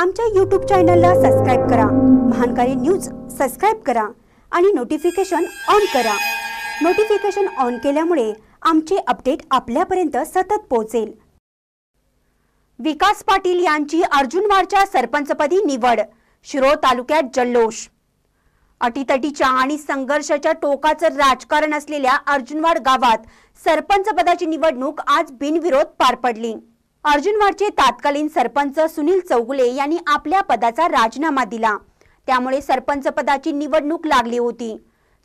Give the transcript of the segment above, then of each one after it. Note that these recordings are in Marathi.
आमच्या यूट्यूब चॅनलला सबस्क्राईब करा महानकारी न्यूज सबस्क्राईब करा आणि नोटिफिकेशन ऑन करा नोटिफिकेशन ऑन केल्यामुळे आमचे अपडेट आपल्यापर्यंत सतत पोहोचेल विकास पाटील यांची अर्जुनवाडच्या सरपंचपदी निवड शिरोळ तालुक्यात जल्लोष अटीतटीच्या आणि संघर्षाच्या टोकाचं राजकारण असलेल्या अर्जुनवाड गावात सरपंच पदाची निवडणूक आज बिनविरोध पार पडली अर्जुनवाडचे तात्कालीन सरपंच सुनील चौगुले यांनी आपल्या पदाचा राजीनामा दिला त्यामुळे सरपंच पदाची निवडणूक लागली होती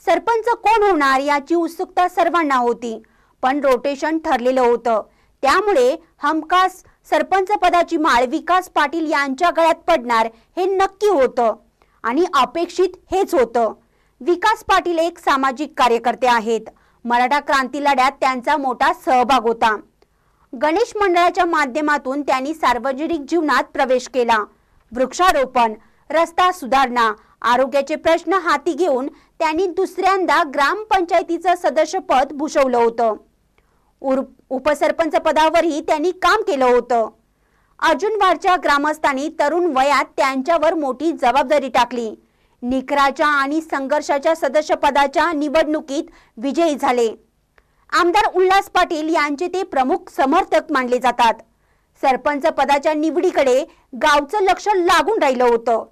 सरपंच कोण होणार याची उत्सुकता सर्वांना होती पण रोटेशन ठरलेलं होतं त्यामुळे हमखास सरपंच पदाची माळ विकास पाटील यांच्या गळ्यात पडणार हे नक्की होतं आणि अपेक्षित हेच होतं विकास पाटील एक सामाजिक कार्यकर्ते आहेत मराठा क्रांती लढ्यात त्यांचा मोठा सहभाग होता गणेश मंडळाच्या माध्यमातून त्यांनी सार्वजनिक जीवनात प्रवेश केला वृक्षारोपण रस्ता सुधारणा आरोग्याचे प्रश्न हाती घेऊन त्यांनी दुसऱ्यांदा ग्रामपंचायतीचं पद भूषवलं होतं उपसरपंच पदावरही त्यांनी काम केलं होतं अर्जुनवाडच्या ग्रामस्थांनी तरुण वयात त्यांच्यावर मोठी जबाबदारी टाकली निकराच्या आणि संघर्षाच्या सदस्यपदाच्या निवडणुकीत विजयी झाले आमदार उल्हास पाटील यांचे ते प्रमुख समर्थक मानले जातात सरपंच पदाच्या निवडीकडे गावचं लक्ष लागून राहिलं होतं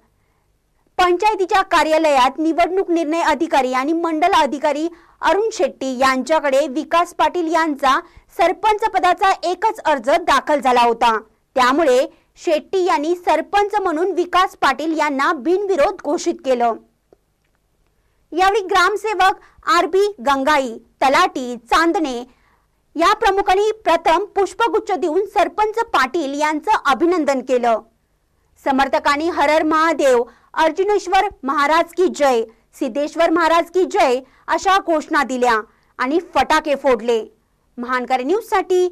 पंचायतीच्या कार्यालयात निवडणूक निर्णय अधिकारी आणि मंडल अधिकारी अरुण शेट्टी यांच्याकडे विकास पाटील यांचा सरपंच पदाचा एकच अर्ज दाखल झाला होता त्यामुळे शेट्टी यांनी सरपंच म्हणून विकास पाटील यांना बिनविरोध घोषित केलं यावेळी ग्रामसेवक आर बी गंगाई तलाटी चांदणे या प्रमुखांनी प्रथम पुष्पगुच्छ देऊन सरपंच पाटील यांचं अभिनंदन केलं समर्थकांनी हरर महादेव अर्जुनेश्वर महाराज की जय सिद्धेश्वर महाराज की जय अशा घोषणा दिल्या आणि फटाके फोडले महानकर साठी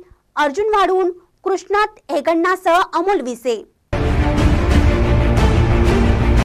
अर्जुन वाढून कृष्णात हेगण्णासह अमोल विसे